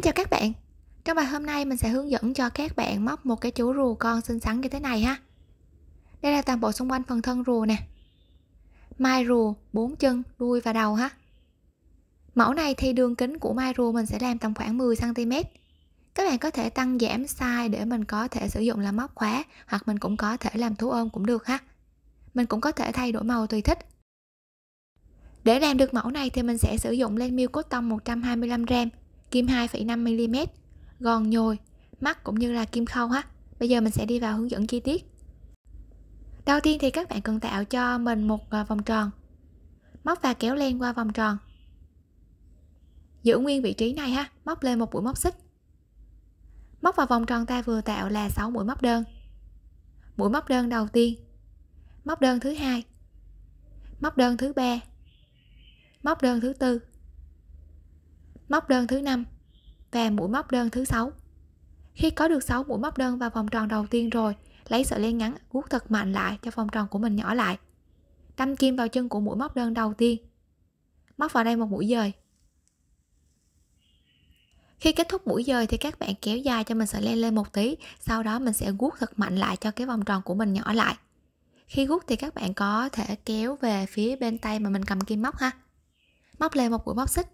Xin chào các bạn Trong bài hôm nay mình sẽ hướng dẫn cho các bạn móc một cái chú rùa con xinh xắn như thế này ha Đây là toàn bộ xung quanh phần thân rùa nè Mai rùa, bốn chân, đuôi và đầu ha Mẫu này thì đường kính của mai rùa mình sẽ làm tầm khoảng 10cm Các bạn có thể tăng giảm size để mình có thể sử dụng làm móc khóa Hoặc mình cũng có thể làm thú ôm cũng được ha Mình cũng có thể thay đổi màu tùy thích để làm được mẫu này thì mình sẽ sử dụng len miêu cốt tông 125g kim 2,5mm, gòn nhồi, mắt cũng như là kim khâu ha. Bây giờ mình sẽ đi vào hướng dẫn chi tiết. Đầu tiên thì các bạn cần tạo cho mình một à, vòng tròn. Móc và kéo len qua vòng tròn. Giữ nguyên vị trí này ha, móc lên một mũi móc xích. Móc vào vòng tròn ta vừa tạo là 6 mũi móc đơn. Mũi móc đơn đầu tiên, móc đơn thứ hai, móc đơn thứ ba, móc đơn thứ tư móc đơn thứ năm và mũi móc đơn thứ sáu khi có được 6 mũi móc đơn vào vòng tròn đầu tiên rồi lấy sợi len ngắn guốc thật mạnh lại cho vòng tròn của mình nhỏ lại đâm kim vào chân của mũi móc đơn đầu tiên móc vào đây một mũi dời khi kết thúc mũi dời thì các bạn kéo dài cho mình sợi len lên một tí sau đó mình sẽ guốc thật mạnh lại cho cái vòng tròn của mình nhỏ lại khi guốc thì các bạn có thể kéo về phía bên tay mà mình cầm kim móc ha móc lên một mũi móc xích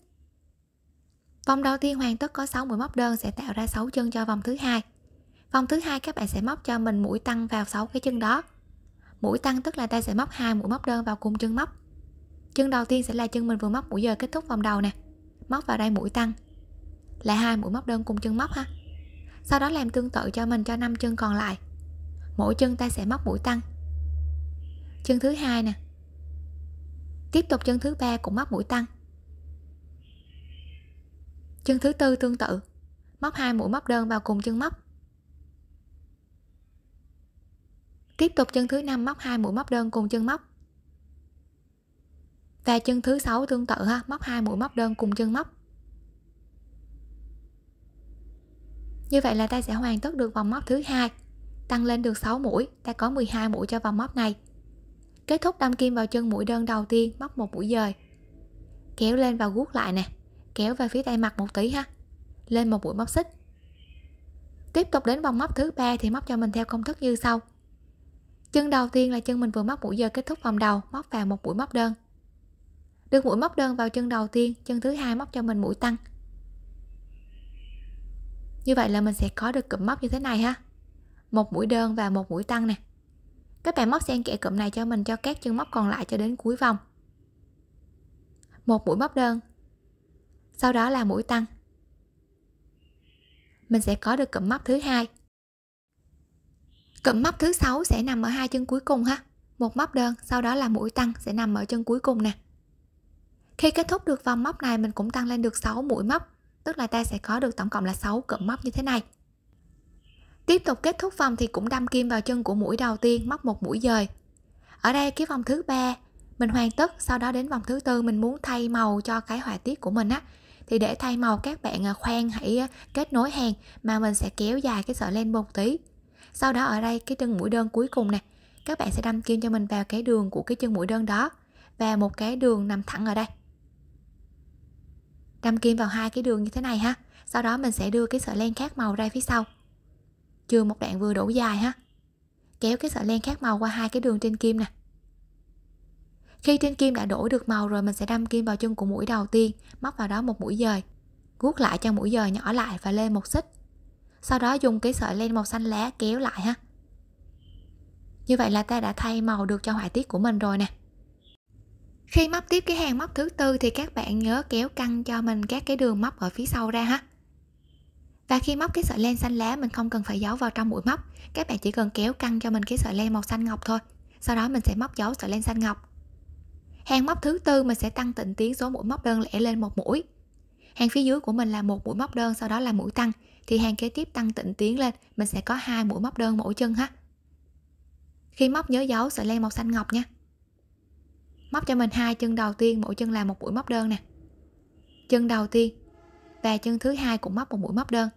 Vòng đầu tiên hoàn tất có mũi móc đơn sẽ tạo ra 6 chân cho vòng thứ hai. Vòng thứ hai các bạn sẽ móc cho mình mũi tăng vào 6 cái chân đó. Mũi tăng tức là ta sẽ móc hai mũi móc đơn vào cùng chân móc. Chân đầu tiên sẽ là chân mình vừa móc mũi giờ kết thúc vòng đầu nè. Móc vào đây mũi tăng. Là hai mũi móc đơn cùng chân móc ha. Sau đó làm tương tự cho mình cho năm chân còn lại. Mỗi chân ta sẽ móc mũi tăng. Chân thứ hai nè. Tiếp tục chân thứ ba cũng móc mũi tăng Chân thứ tư tương tự, móc hai mũi móc đơn vào cùng chân móc. Tiếp tục chân thứ năm móc hai mũi móc đơn cùng chân móc. Và chân thứ sáu tương tự ha, móc hai mũi móc đơn cùng chân móc. Như vậy là ta sẽ hoàn tất được vòng móc thứ hai, tăng lên được 6 mũi, ta có 12 mũi cho vòng móc này. Kết thúc đâm kim vào chân mũi đơn đầu tiên, móc một mũi dời. Kéo lên và guốc lại nè, kéo về phía tay mặt một tí ha lên một mũi móc xích tiếp tục đến vòng móc thứ ba thì móc cho mình theo công thức như sau chân đầu tiên là chân mình vừa móc mũi giờ kết thúc vòng đầu móc vào một mũi móc đơn Được mũi móc đơn vào chân đầu tiên chân thứ hai móc cho mình mũi tăng như vậy là mình sẽ có được cụm móc như thế này ha một mũi đơn và một mũi tăng nè các bạn móc xen kẽ cụm này cho mình cho các chân móc còn lại cho đến cuối vòng một mũi móc đơn sau đó là mũi tăng. Mình sẽ có được cụm móc thứ hai. Cụm móc thứ sáu sẽ nằm ở hai chân cuối cùng ha. Một móc đơn, sau đó là mũi tăng sẽ nằm ở chân cuối cùng nè. Khi kết thúc được vòng móc này mình cũng tăng lên được 6 mũi móc, tức là ta sẽ có được tổng cộng là 6 cụm móc như thế này. Tiếp tục kết thúc vòng thì cũng đâm kim vào chân của mũi đầu tiên, móc một mũi dời. Ở đây cái vòng thứ ba mình hoàn tất, sau đó đến vòng thứ tư mình muốn thay màu cho cái họa tiết của mình á thì để thay màu các bạn à, khoan hãy kết nối hàng mà mình sẽ kéo dài cái sợi len một tí sau đó ở đây cái chân mũi đơn cuối cùng nè các bạn sẽ đâm kim cho mình vào cái đường của cái chân mũi đơn đó và một cái đường nằm thẳng ở đây đâm kim vào hai cái đường như thế này ha sau đó mình sẽ đưa cái sợi len khác màu ra phía sau chừa một đoạn vừa đủ dài ha kéo cái sợi len khác màu qua hai cái đường trên kim nè khi trên kim đã đổi được màu rồi mình sẽ đâm kim vào chân của mũi đầu tiên, móc vào đó một mũi dời. Guốc lại cho mũi dời nhỏ lại và lên một xích. Sau đó dùng cái sợi len màu xanh lá kéo lại ha. Như vậy là ta đã thay màu được cho họa tiết của mình rồi nè. Khi móc tiếp cái hàng móc thứ tư thì các bạn nhớ kéo căng cho mình các cái đường móc ở phía sau ra ha. Và khi móc cái sợi len xanh lá mình không cần phải giấu vào trong mũi móc, các bạn chỉ cần kéo căng cho mình cái sợi len màu xanh ngọc thôi. Sau đó mình sẽ móc dấu sợi len xanh ngọc hàng móc thứ tư mình sẽ tăng tịnh tiến số mũi móc đơn lẻ lên một mũi hàng phía dưới của mình là một mũi móc đơn sau đó là mũi tăng thì hàng kế tiếp tăng tịnh tiến lên mình sẽ có hai mũi móc đơn mỗi chân ha khi móc nhớ dấu sợi len màu xanh ngọc nha móc cho mình hai chân đầu tiên mỗi chân là một mũi móc đơn nè chân đầu tiên và chân thứ hai cũng móc một mũi móc đơn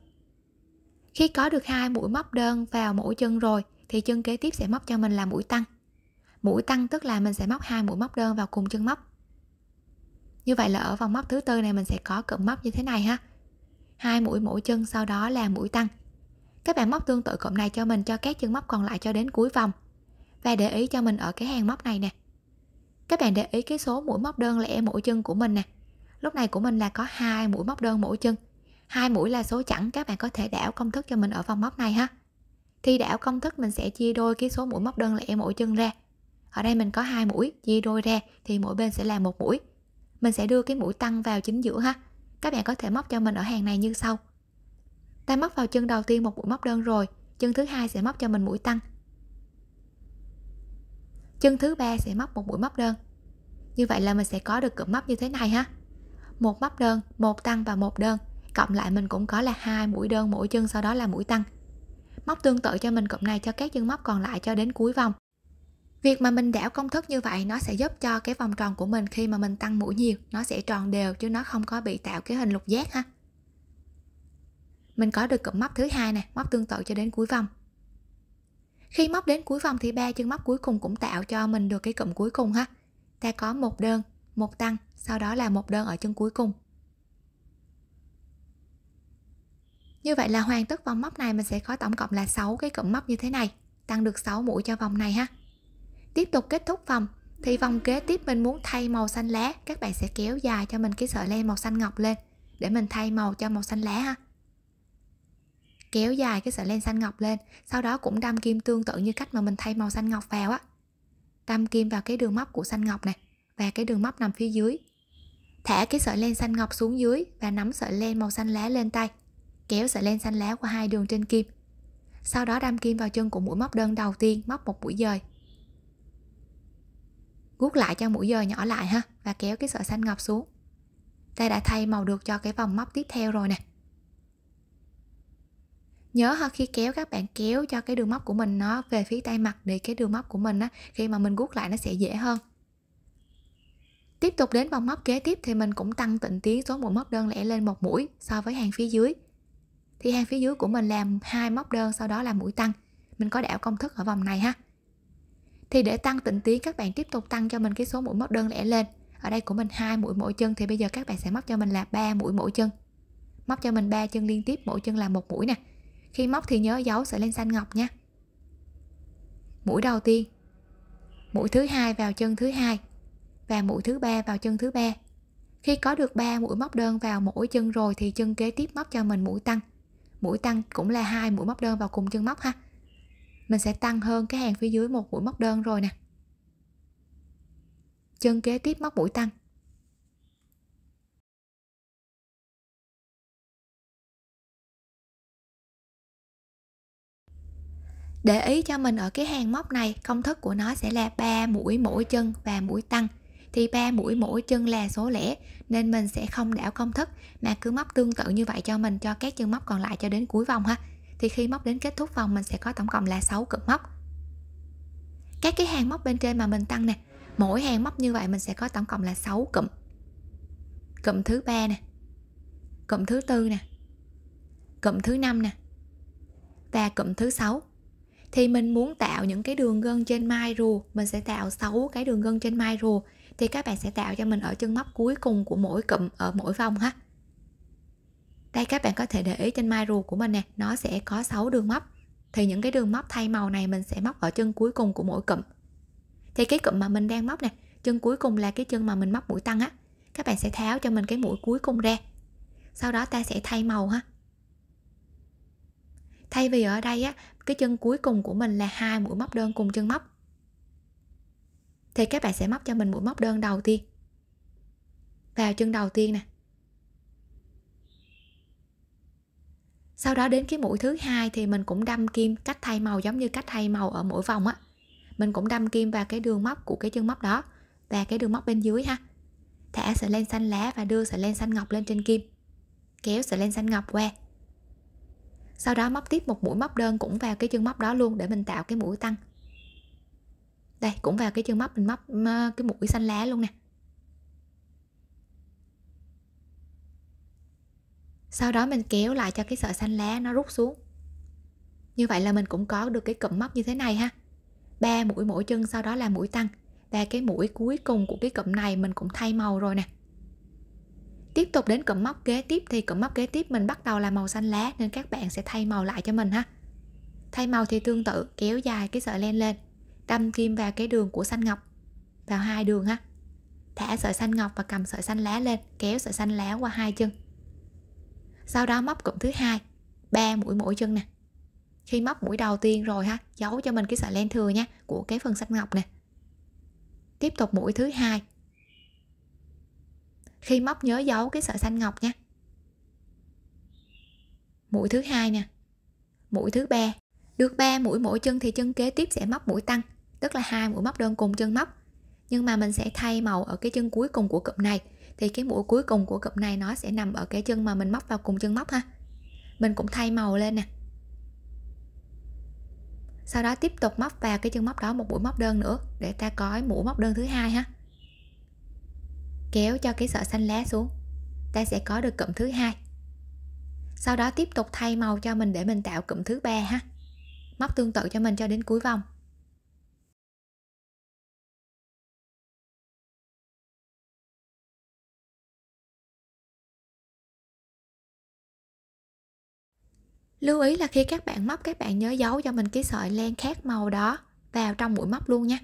khi có được hai mũi móc đơn vào mỗi chân rồi thì chân kế tiếp sẽ móc cho mình là mũi tăng mũi tăng tức là mình sẽ móc hai mũi móc đơn vào cùng chân móc như vậy là ở vòng móc thứ tư này mình sẽ có cụm móc như thế này ha hai mũi mỗi chân sau đó là mũi tăng các bạn móc tương tự cụm này cho mình cho các chân móc còn lại cho đến cuối vòng và để ý cho mình ở cái hàng móc này nè các bạn để ý cái số mũi móc đơn lẻ mỗi chân của mình nè lúc này của mình là có hai mũi móc đơn mỗi chân hai mũi là số chẵn các bạn có thể đảo công thức cho mình ở vòng móc này ha thì đảo công thức mình sẽ chia đôi cái số mũi móc đơn lẻ mỗi chân ra ở đây mình có hai mũi chia đôi ra thì mỗi bên sẽ là một mũi mình sẽ đưa cái mũi tăng vào chính giữa ha các bạn có thể móc cho mình ở hàng này như sau ta móc vào chân đầu tiên một mũi móc đơn rồi chân thứ hai sẽ móc cho mình mũi tăng chân thứ ba sẽ móc một mũi móc đơn như vậy là mình sẽ có được cụm móc như thế này ha một móc đơn một tăng và một đơn cộng lại mình cũng có là hai mũi đơn mỗi chân sau đó là mũi tăng móc tương tự cho mình cụm này cho các chân móc còn lại cho đến cuối vòng Việc mà mình đảo công thức như vậy nó sẽ giúp cho cái vòng tròn của mình khi mà mình tăng mũi nhiều nó sẽ tròn đều chứ nó không có bị tạo cái hình lục giác ha. Mình có được cụm móc thứ hai nè, móc tương tự cho đến cuối vòng. Khi móc đến cuối vòng thì ba chân móc cuối cùng cũng tạo cho mình được cái cụm cuối cùng ha. Ta có một đơn, một tăng, sau đó là một đơn ở chân cuối cùng. Như vậy là hoàn tất vòng móc này mình sẽ có tổng cộng là 6 cái cụm móc như thế này, tăng được 6 mũi cho vòng này ha tiếp tục kết thúc vòng thì vòng kế tiếp mình muốn thay màu xanh lá các bạn sẽ kéo dài cho mình cái sợi len màu xanh ngọc lên để mình thay màu cho màu xanh lá ha kéo dài cái sợi len xanh ngọc lên sau đó cũng đâm kim tương tự như cách mà mình thay màu xanh ngọc vào á đâm kim vào cái đường móc của xanh ngọc này và cái đường móc nằm phía dưới thả cái sợi len xanh ngọc xuống dưới và nắm sợi len màu xanh lá lên tay kéo sợi len xanh lá qua hai đường trên kim sau đó đâm kim vào chân của mũi móc đơn đầu tiên móc một mũi dời guốc lại cho mũi giờ nhỏ lại ha và kéo cái sợi xanh ngọc xuống ta đã thay màu được cho cái vòng móc tiếp theo rồi nè nhớ ha khi kéo các bạn kéo cho cái đường móc của mình nó về phía tay mặt để cái đường móc của mình á khi mà mình guốc lại nó sẽ dễ hơn tiếp tục đến vòng móc kế tiếp thì mình cũng tăng tịnh tiến số mũi móc đơn lẻ lên một mũi so với hàng phía dưới thì hàng phía dưới của mình làm hai móc đơn sau đó là mũi tăng mình có đảo công thức ở vòng này ha thì để tăng tịnh tiến các bạn tiếp tục tăng cho mình cái số mũi móc đơn lẻ lên ở đây của mình hai mũi mỗi chân thì bây giờ các bạn sẽ móc cho mình là ba mũi mỗi chân móc cho mình ba chân liên tiếp mỗi chân là một mũi nè khi móc thì nhớ dấu sợi len xanh ngọc nha mũi đầu tiên mũi thứ hai vào chân thứ hai và mũi thứ ba vào chân thứ ba khi có được 3 mũi móc đơn vào mỗi chân rồi thì chân kế tiếp móc cho mình mũi tăng mũi tăng cũng là hai mũi móc đơn vào cùng chân móc ha mình sẽ tăng hơn cái hàng phía dưới một mũi móc đơn rồi nè chân kế tiếp móc mũi tăng để ý cho mình ở cái hàng móc này công thức của nó sẽ là 3 mũi mỗi chân và mũi tăng thì 3 mũi mỗi chân là số lẻ nên mình sẽ không đảo công thức mà cứ móc tương tự như vậy cho mình cho các chân móc còn lại cho đến cuối vòng ha thì khi móc đến kết thúc vòng mình sẽ có tổng cộng là 6 cụm móc các cái hàng móc bên trên mà mình tăng nè mỗi hàng móc như vậy mình sẽ có tổng cộng là 6 cụm cụm thứ ba nè cụm thứ tư nè cụm thứ năm nè và cụm thứ sáu thì mình muốn tạo những cái đường gân trên mai rùa mình sẽ tạo 6 cái đường gân trên mai rùa thì các bạn sẽ tạo cho mình ở chân móc cuối cùng của mỗi cụm ở mỗi vòng ha đây các bạn có thể để ý trên mai ruột của mình nè nó sẽ có 6 đường móc thì những cái đường móc thay màu này mình sẽ móc ở chân cuối cùng của mỗi cụm thì cái cụm mà mình đang móc nè chân cuối cùng là cái chân mà mình móc mũi tăng á các bạn sẽ tháo cho mình cái mũi cuối cùng ra sau đó ta sẽ thay màu ha thay vì ở đây á cái chân cuối cùng của mình là hai mũi móc đơn cùng chân móc thì các bạn sẽ móc cho mình mũi móc đơn đầu tiên vào chân đầu tiên nè sau đó đến cái mũi thứ hai thì mình cũng đâm kim cách thay màu giống như cách thay màu ở mỗi vòng á mình cũng đâm kim vào cái đường móc của cái chân móc đó và cái đường móc bên dưới ha thả sợi len xanh lá và đưa sợi len xanh ngọc lên trên kim kéo sợi len xanh ngọc qua sau đó móc tiếp một mũi móc đơn cũng vào cái chân móc đó luôn để mình tạo cái mũi tăng đây cũng vào cái chân móc mình móc cái mũi xanh lá luôn nè sau đó mình kéo lại cho cái sợi xanh lá nó rút xuống như vậy là mình cũng có được cái cụm móc như thế này ha ba mũi mỗi chân sau đó là mũi tăng và cái mũi cuối cùng của cái cụm này mình cũng thay màu rồi nè tiếp tục đến cụm móc kế tiếp thì cụm móc kế tiếp mình bắt đầu là màu xanh lá nên các bạn sẽ thay màu lại cho mình ha thay màu thì tương tự kéo dài cái sợi len lên đâm kim vào cái đường của xanh ngọc vào hai đường ha thả sợi xanh ngọc và cầm sợi xanh lá lên kéo sợi xanh lá qua hai chân sau đó móc cụm thứ hai ba mũi mỗi chân nè khi móc mũi đầu tiên rồi ha giấu cho mình cái sợi len thừa nha của cái phần xanh ngọc nè tiếp tục mũi thứ hai khi móc nhớ giấu cái sợi xanh ngọc nha mũi thứ hai nè mũi thứ ba được 3 mũi mỗi chân thì chân kế tiếp sẽ móc mũi tăng tức là hai mũi móc đơn cùng chân móc nhưng mà mình sẽ thay màu ở cái chân cuối cùng của cụm này thì cái mũi cuối cùng của cụm này nó sẽ nằm ở cái chân mà mình móc vào cùng chân móc ha mình cũng thay màu lên nè sau đó tiếp tục móc vào cái chân móc đó một mũi móc đơn nữa để ta có mũi móc đơn thứ hai ha kéo cho cái sợi xanh lá xuống ta sẽ có được cụm thứ hai sau đó tiếp tục thay màu cho mình để mình tạo cụm thứ ba ha móc tương tự cho mình cho đến cuối vòng lưu ý là khi các bạn móc các bạn nhớ giấu cho mình cái sợi len khác màu đó vào trong mũi móc luôn nha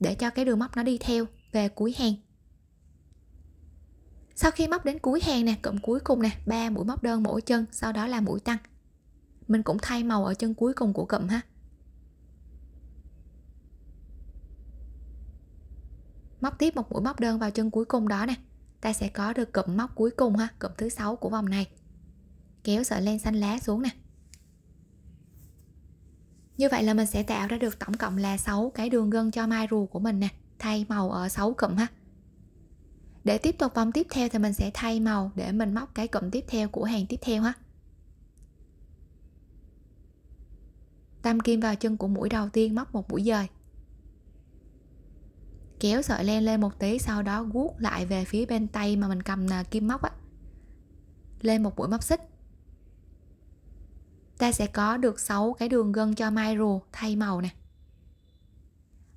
để cho cái đường móc nó đi theo về cuối hàng sau khi móc đến cuối hàng nè cụm cuối cùng nè ba mũi móc đơn mỗi chân sau đó là mũi tăng mình cũng thay màu ở chân cuối cùng của cụm ha móc tiếp một mũi móc đơn vào chân cuối cùng đó nè ta sẽ có được cụm móc cuối cùng ha cụm thứ sáu của vòng này kéo sợi len xanh lá xuống nè như vậy là mình sẽ tạo ra được tổng cộng là 6 cái đường gân cho mai rùa của mình nè thay màu ở 6 cụm ha để tiếp tục vòng tiếp theo thì mình sẽ thay màu để mình móc cái cụm tiếp theo của hàng tiếp theo ha tam kim vào chân của mũi đầu tiên móc một mũi dời kéo sợi len lên một tí sau đó guốc lại về phía bên tay mà mình cầm kim móc á lên một mũi móc xích ta sẽ có được 6 cái đường gân cho mai micro thay màu nè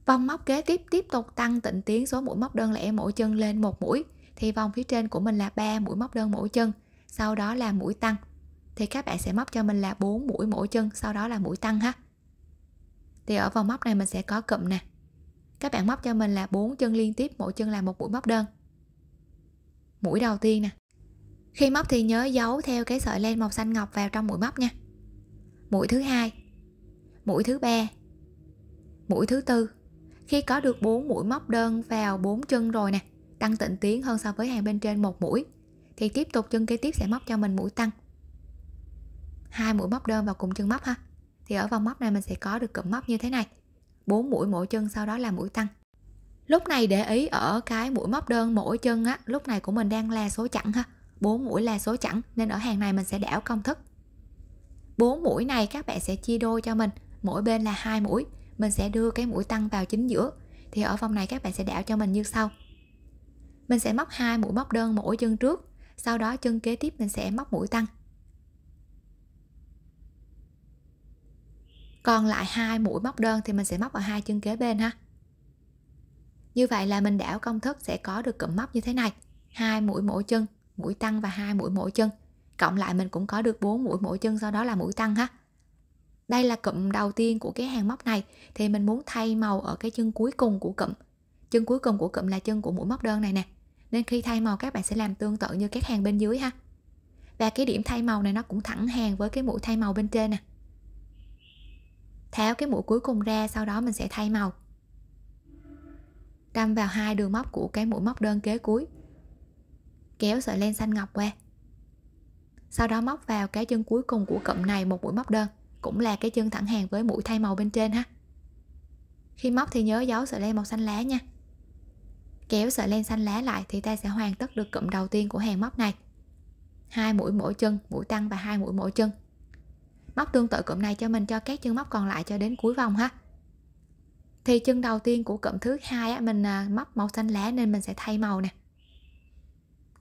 vòng móc kế tiếp tiếp tục tăng tịnh tiến số mũi móc đơn lẻ mỗi chân lên một mũi thì vòng phía trên của mình là 3 mũi móc đơn mỗi chân sau đó là mũi tăng thì các bạn sẽ móc cho mình là 4 mũi mỗi chân sau đó là mũi tăng ha thì ở vòng móc này mình sẽ có cụm nè các bạn móc cho mình là 4 chân liên tiếp mỗi chân là một mũi móc đơn mũi đầu tiên nè khi móc thì nhớ giấu theo cái sợi len màu xanh ngọc vào trong mũi móc nha mũi thứ hai mũi thứ ba mũi thứ tư khi có được bốn mũi móc đơn vào bốn chân rồi nè tăng tịnh tiến hơn so với hàng bên trên một mũi thì tiếp tục chân kế tiếp sẽ móc cho mình mũi tăng hai mũi móc đơn vào cùng chân móc ha thì ở vòng móc này mình sẽ có được cụm móc như thế này bốn mũi mỗi chân sau đó là mũi tăng lúc này để ý ở cái mũi móc đơn mỗi chân á lúc này của mình đang là số chẵn ha bốn mũi là số chẵn nên ở hàng này mình sẽ đảo công thức bốn mũi này các bạn sẽ chia đôi cho mình mỗi bên là hai mũi mình sẽ đưa cái mũi tăng vào chính giữa thì ở vòng này các bạn sẽ đảo cho mình như sau mình sẽ móc hai mũi móc đơn mỗi chân trước sau đó chân kế tiếp mình sẽ móc mũi tăng còn lại hai mũi móc đơn thì mình sẽ móc ở hai chân kế bên ha như vậy là mình đảo công thức sẽ có được cụm móc như thế này hai mũi mỗi chân mũi tăng và hai mũi mỗi chân cộng lại mình cũng có được 4 mũi mỗi chân sau đó là mũi tăng ha đây là cụm đầu tiên của cái hàng móc này thì mình muốn thay màu ở cái chân cuối cùng của cụm chân cuối cùng của cụm là chân của mũi móc đơn này nè nên khi thay màu các bạn sẽ làm tương tự như các hàng bên dưới ha và cái điểm thay màu này nó cũng thẳng hàng với cái mũi thay màu bên trên nè tháo cái mũi cuối cùng ra sau đó mình sẽ thay màu đâm vào hai đường móc của cái mũi móc đơn kế cuối kéo sợi len xanh ngọc qua sau đó móc vào cái chân cuối cùng của cụm này một mũi móc đơn cũng là cái chân thẳng hàng với mũi thay màu bên trên ha khi móc thì nhớ giấu sợi len màu xanh lá nha kéo sợi len xanh lá lại thì ta sẽ hoàn tất được cụm đầu tiên của hàng móc này hai mũi mỗi chân mũi tăng và hai mũi mỗi chân móc tương tự cụm này cho mình cho các chân móc còn lại cho đến cuối vòng ha thì chân đầu tiên của cụm thứ hai mình à, móc màu xanh lá nên mình sẽ thay màu nè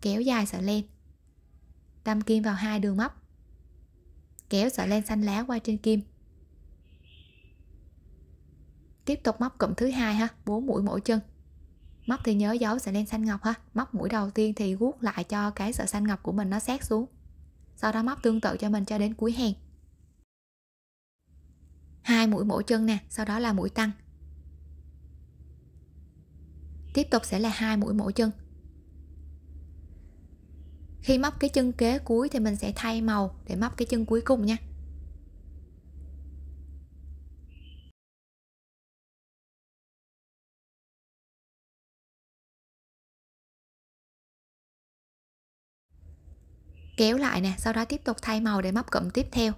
kéo dài sợi len đâm kim vào hai đường móc kéo sợi len xanh lá qua trên kim tiếp tục móc cụm thứ hai ha bốn mũi mỗi chân móc thì nhớ giấu sợi len xanh ngọc ha móc mũi đầu tiên thì guốc lại cho cái sợi xanh ngọc của mình nó sát xuống sau đó móc tương tự cho mình cho đến cuối hàng hai mũi mỗi chân nè sau đó là mũi tăng tiếp tục sẽ là hai mũi mỗi chân khi móc cái chân kế cuối thì mình sẽ thay màu để móc cái chân cuối cùng nha kéo lại nè sau đó tiếp tục thay màu để móc cụm tiếp theo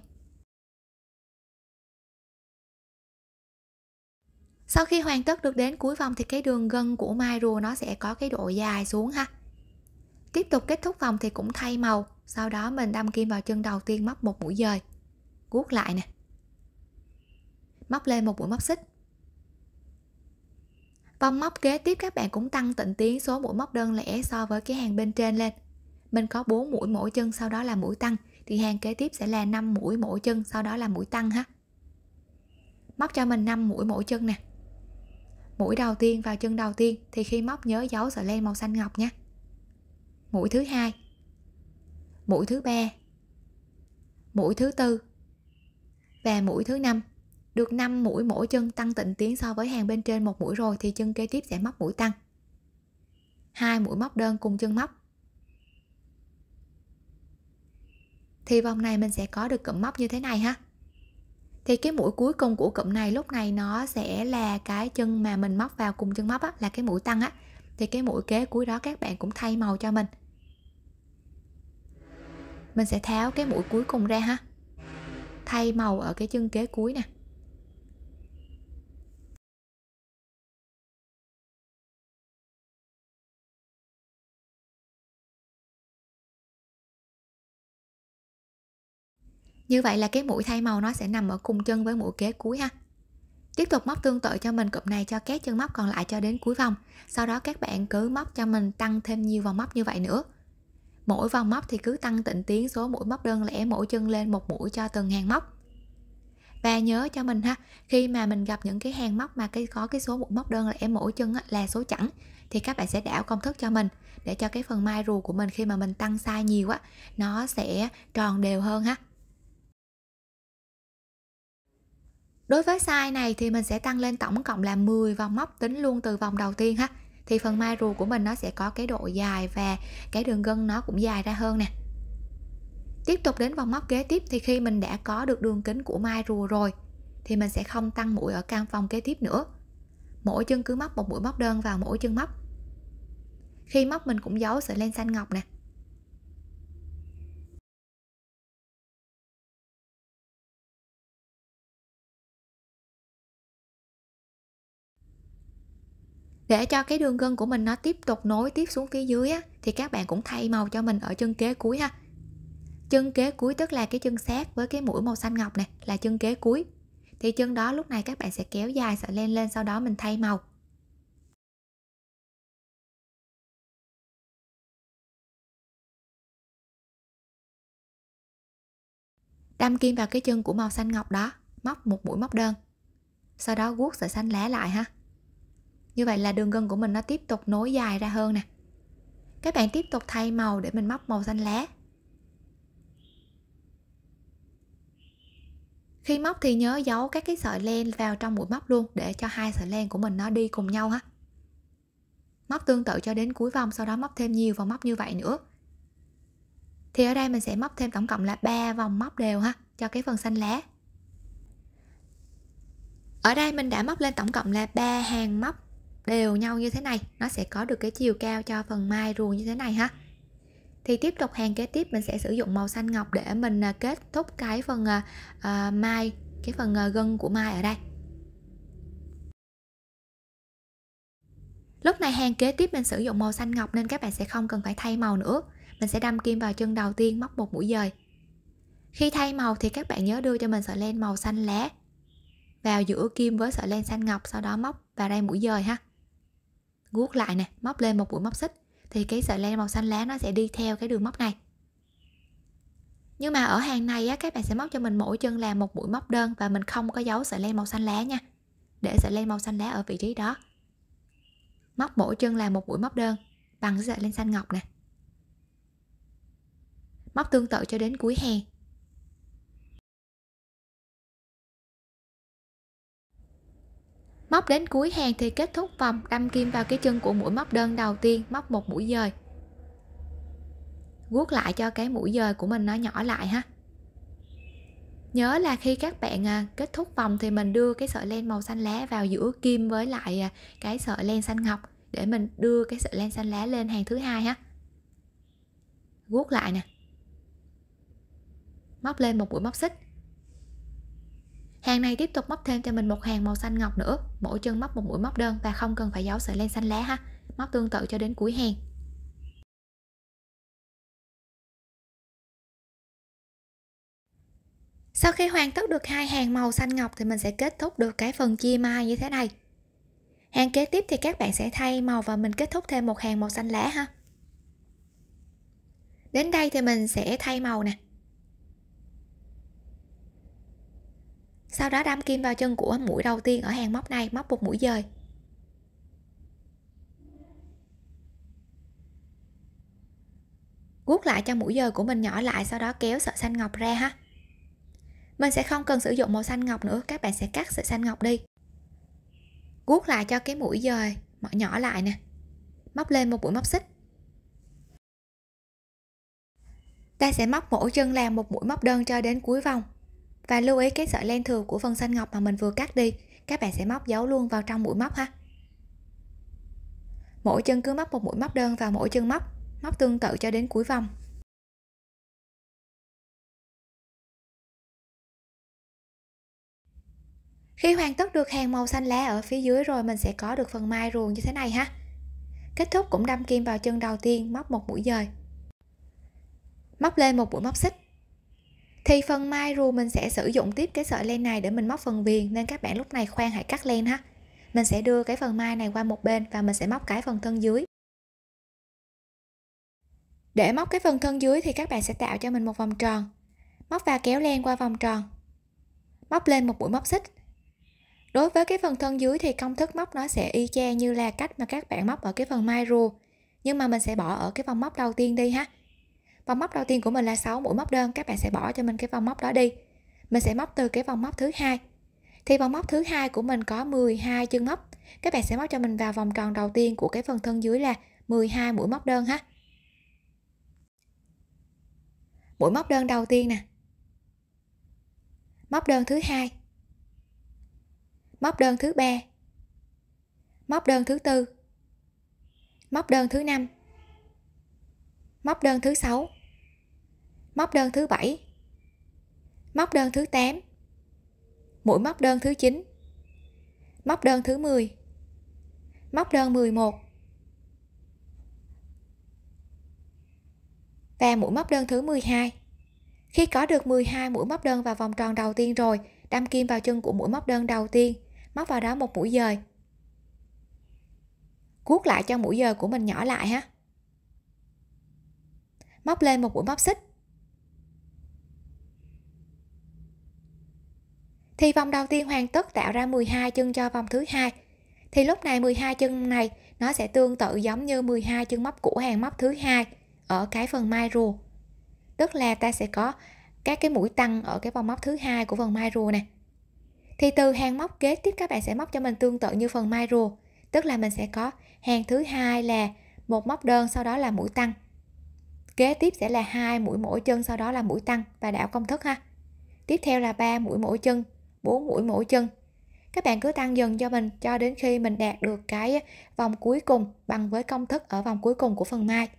sau khi hoàn tất được đến cuối vòng thì cái đường gân của mai rùa nó sẽ có cái độ dài xuống ha tiếp tục kết thúc vòng thì cũng thay màu sau đó mình đâm kim vào chân đầu tiên móc một mũi dời guốc lại nè móc lên một mũi móc xích vòng móc kế tiếp các bạn cũng tăng tịnh tiến số mũi móc đơn lẻ so với cái hàng bên trên lên mình có 4 mũi mỗi chân sau đó là mũi tăng thì hàng kế tiếp sẽ là 5 mũi mỗi chân sau đó là mũi tăng ha móc cho mình 5 mũi mỗi chân nè mũi đầu tiên vào chân đầu tiên thì khi móc nhớ dấu sợi len màu xanh ngọc nhé mũi thứ hai mũi thứ ba mũi thứ tư và mũi thứ năm được 5 mũi mỗi chân tăng tịnh tiến so với hàng bên trên một mũi rồi thì chân kế tiếp sẽ móc mũi tăng hai mũi móc đơn cùng chân móc thì vòng này mình sẽ có được cụm móc như thế này ha thì cái mũi cuối cùng của cụm này lúc này nó sẽ là cái chân mà mình móc vào cùng chân móc á, là cái mũi tăng á thì cái mũi kế cuối đó các bạn cũng thay màu cho mình mình sẽ tháo cái mũi cuối cùng ra ha thay màu ở cái chân kế cuối nè như vậy là cái mũi thay màu nó sẽ nằm ở cùng chân với mũi kế cuối ha tiếp tục móc tương tự cho mình cụm này cho các chân móc còn lại cho đến cuối vòng sau đó các bạn cứ móc cho mình tăng thêm nhiều vòng móc như vậy nữa mỗi vòng móc thì cứ tăng tịnh tiến số mũi móc đơn lẻ mỗi chân lên một mũi cho từng hàng móc và nhớ cho mình ha khi mà mình gặp những cái hàng móc mà cái có cái số mũi móc đơn lẻ mỗi chân là số chẵn thì các bạn sẽ đảo công thức cho mình để cho cái phần mai rùa của mình khi mà mình tăng sai nhiều á nó sẽ tròn đều hơn ha Đối với size này thì mình sẽ tăng lên tổng cộng là 10 vòng móc tính luôn từ vòng đầu tiên ha thì phần mai ruồi của mình nó sẽ có cái độ dài và cái đường gân nó cũng dài ra hơn nè tiếp tục đến vòng móc kế tiếp thì khi mình đã có được đường kính của mai rùa rồi thì mình sẽ không tăng mũi ở cam vòng kế tiếp nữa mỗi chân cứ móc một mũi móc đơn vào mỗi chân móc khi móc mình cũng giấu sợi len xanh ngọc nè để cho cái đường gân của mình nó tiếp tục nối tiếp xuống phía dưới á, thì các bạn cũng thay màu cho mình ở chân kế cuối ha chân kế cuối tức là cái chân sát với cái mũi màu xanh ngọc này là chân kế cuối thì chân đó lúc này các bạn sẽ kéo dài sợi len lên sau đó mình thay màu đâm kim vào cái chân của màu xanh ngọc đó móc một mũi móc đơn sau đó guốc sợi xanh lá lại ha như vậy là đường gân của mình nó tiếp tục nối dài ra hơn nè các bạn tiếp tục thay màu để mình móc màu xanh lá khi móc thì nhớ giấu các cái sợi len vào trong mũi móc luôn để cho hai sợi len của mình nó đi cùng nhau ha móc tương tự cho đến cuối vòng sau đó móc thêm nhiều vòng móc như vậy nữa thì ở đây mình sẽ móc thêm tổng cộng là 3 vòng móc đều ha cho cái phần xanh lá ở đây mình đã móc lên tổng cộng là 3 hàng móc đều nhau như thế này nó sẽ có được cái chiều cao cho phần mai ruồi như thế này ha thì tiếp tục hàng kế tiếp mình sẽ sử dụng màu xanh ngọc để mình à, kết thúc cái phần uh, mai cái phần uh, gân của mai ở đây lúc này hàng kế tiếp mình sử dụng màu xanh ngọc nên các bạn sẽ không cần phải thay màu nữa mình sẽ đâm kim vào chân đầu tiên móc một mũi dời khi thay màu thì các bạn nhớ đưa cho mình sợi len màu xanh lá vào giữa kim với sợi len xanh ngọc sau đó móc vào đây mũi dời ha guốc lại nè móc lên một mũi móc xích thì cái sợi len màu xanh lá nó sẽ đi theo cái đường móc này nhưng mà ở hàng này á, các bạn sẽ móc cho mình mỗi chân là một mũi móc đơn và mình không có giấu sợi len màu xanh lá nha để sợi len màu xanh lá ở vị trí đó móc mỗi chân là một mũi móc đơn bằng sợi len xanh ngọc nè móc tương tự cho đến cuối hè móc đến cuối hàng thì kết thúc vòng đâm kim vào cái chân của mũi móc đơn đầu tiên móc một mũi dời guốc lại cho cái mũi dời của mình nó nhỏ lại ha nhớ là khi các bạn à, kết thúc vòng thì mình đưa cái sợi len màu xanh lá vào giữa kim với lại à, cái sợi len xanh ngọc để mình đưa cái sợi len xanh lá lên hàng thứ hai ha guốc lại nè móc lên một mũi móc xích hàng này tiếp tục móc thêm cho mình một hàng màu xanh ngọc nữa mỗi chân móc một mũi móc đơn và không cần phải giấu sợi len xanh lá ha móc tương tự cho đến cuối hàng sau khi hoàn tất được hai hàng màu xanh ngọc thì mình sẽ kết thúc được cái phần chia mai như thế này hàng kế tiếp thì các bạn sẽ thay màu và mình kết thúc thêm một hàng màu xanh lá ha đến đây thì mình sẽ thay màu nè sau đó đâm kim vào chân của mũi đầu tiên ở hàng móc này móc một mũi dời guốc lại cho mũi dời của mình nhỏ lại sau đó kéo sợi xanh ngọc ra ha mình sẽ không cần sử dụng màu xanh ngọc nữa các bạn sẽ cắt sợi xanh ngọc đi guốc lại cho cái mũi dời nhỏ lại nè móc lên một mũi móc xích ta sẽ móc mỗi chân làm một mũi móc đơn cho đến cuối vòng và lưu ý cái sợi len thừa của phần xanh ngọc mà mình vừa cắt đi các bạn sẽ móc dấu luôn vào trong mũi móc ha mỗi chân cứ móc một mũi móc đơn vào mỗi chân móc móc tương tự cho đến cuối vòng khi hoàn tất được hàng màu xanh lá ở phía dưới rồi mình sẽ có được phần mai ruồng như thế này ha kết thúc cũng đâm kim vào chân đầu tiên móc một mũi dời móc lên một mũi móc xích thì phần mai rù mình sẽ sử dụng tiếp cái sợi len này để mình móc phần viền nên các bạn lúc này khoan hãy cắt len ha mình sẽ đưa cái phần mai này qua một bên và mình sẽ móc cái phần thân dưới để móc cái phần thân dưới thì các bạn sẽ tạo cho mình một vòng tròn móc và kéo len qua vòng tròn móc lên một mũi móc xích đối với cái phần thân dưới thì công thức móc nó sẽ y chang như là cách mà các bạn móc ở cái phần mai rùa nhưng mà mình sẽ bỏ ở cái vòng móc đầu tiên đi ha vòng móc đầu tiên của mình là 6 mũi móc đơn các bạn sẽ bỏ cho mình cái vòng móc đó đi mình sẽ móc từ cái vòng móc thứ hai thì vòng móc thứ hai của mình có 12 chân móc các bạn sẽ móc cho mình vào vòng tròn đầu tiên của cái phần thân dưới là 12 mũi móc đơn ha mũi móc đơn đầu tiên nè móc đơn thứ hai móc đơn thứ ba móc đơn thứ tư móc đơn thứ năm móc đơn thứ sáu móc đơn thứ 7 móc đơn thứ 8 mũi móc đơn thứ 9 móc đơn thứ 10 móc đơn 11 và mũi móc đơn thứ 12 khi có được 12 mũi móc đơn vào vòng tròn đầu tiên rồi đâm kim vào chân của mũi móc đơn đầu tiên móc vào đó một mũi dời cuốc lại cho mũi dời của mình nhỏ lại ha móc lên một mũi móc xích thì vòng đầu tiên hoàn tất tạo ra 12 chân cho vòng thứ hai thì lúc này 12 chân này nó sẽ tương tự giống như 12 chân móc của hàng móc thứ hai ở cái phần mai rùa tức là ta sẽ có các cái mũi tăng ở cái vòng móc thứ hai của phần mai rùa nè thì từ hàng móc kế tiếp các bạn sẽ móc cho mình tương tự như phần mai rùa tức là mình sẽ có hàng thứ hai là một móc đơn sau đó là mũi tăng kế tiếp sẽ là hai mũi mỗi chân sau đó là mũi tăng và đảo công thức ha tiếp theo là ba mũi mỗi chân 4 mũi mỗi chân các bạn cứ tăng dần cho mình cho đến khi mình đạt được cái vòng cuối cùng bằng với công thức ở vòng cuối cùng của phần mai